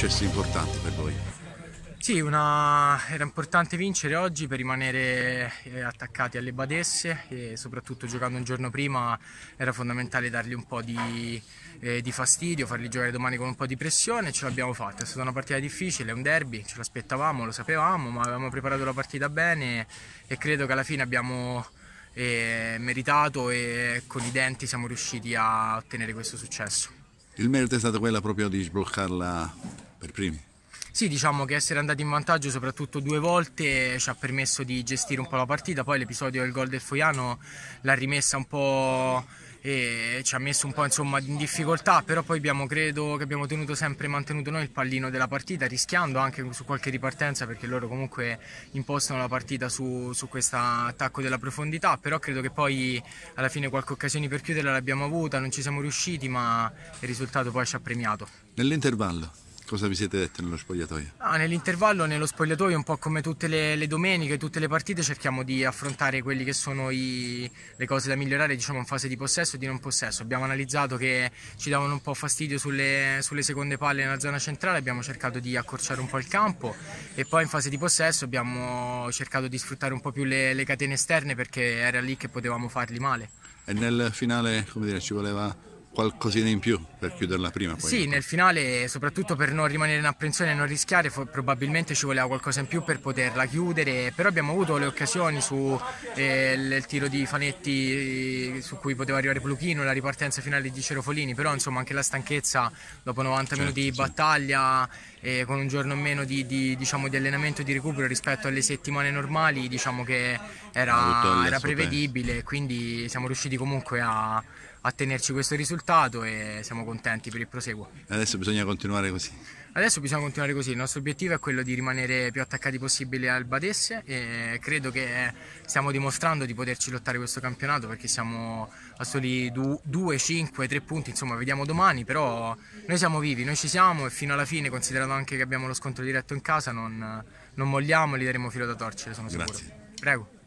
successi importanti per voi. Sì, una... era importante vincere oggi per rimanere eh, attaccati alle badesse e soprattutto giocando un giorno prima era fondamentale dargli un po' di, eh, di fastidio, farli giocare domani con un po' di pressione e ce l'abbiamo fatta. È stata una partita difficile, è un derby, ce l'aspettavamo, lo sapevamo, ma avevamo preparato la partita bene e credo che alla fine abbiamo eh, meritato e con i denti siamo riusciti a ottenere questo successo. Il merito è stato quello proprio di sbloccarla per primi. Sì, diciamo che essere andati in vantaggio soprattutto due volte ci ha permesso di gestire un po' la partita, poi l'episodio del gol del Foiano l'ha rimessa un po' e ci ha messo un po' insomma, in difficoltà, però poi abbiamo, credo che abbiamo tenuto sempre mantenuto noi il pallino della partita, rischiando anche su qualche ripartenza perché loro comunque impostano la partita su, su questo attacco della profondità, però credo che poi alla fine qualche occasione per chiuderla l'abbiamo avuta, non ci siamo riusciti, ma il risultato poi ci ha premiato. Nell'intervallo Cosa vi siete detti nello spogliatoio? Ah, nell'intervallo, nello spogliatoio, un po' come tutte le, le, domeniche, tutte le partite, cerchiamo di affrontare quelle che sono i, le cose da migliorare diciamo, in fase di possesso e di non possesso. Abbiamo analizzato che ci davano un po' fastidio sulle, sulle, seconde palle nella zona centrale, abbiamo cercato di accorciare un po' il campo e poi in fase di possesso abbiamo cercato di sfruttare un po' più le, le catene esterne perché era lì che potevamo farli male. E nel finale, come dire, ci voleva qualcosina in più per chiuderla prima. Poi, sì, nel finale, soprattutto per non rimanere in apprensione e non rischiare, probabilmente ci voleva qualcosa in più per poterla chiudere, però abbiamo avuto le occasioni sul eh, tiro di Fanetti eh, su cui poteva arrivare Pluchino, la ripartenza finale di Cerofolini, però insomma anche la stanchezza dopo 90 certo, minuti di sì. battaglia, e eh, con un giorno in meno di, di, diciamo, di allenamento e di recupero rispetto alle settimane normali, diciamo che era, era prevedibile, tempo. quindi siamo riusciti comunque a a tenerci questo risultato e siamo contenti per il proseguo. Adesso bisogna continuare così. Adesso bisogna continuare così, il nostro obiettivo è quello di rimanere più attaccati possibile al Badesse e credo che stiamo dimostrando di poterci lottare questo campionato perché siamo a soli 2, 5, 3 punti, insomma vediamo domani, però noi siamo vivi, noi ci siamo e fino alla fine, considerando anche che abbiamo lo scontro diretto in casa, non, non molliamo e li daremo filo da torcere, sono sicuro. Grazie. Prego.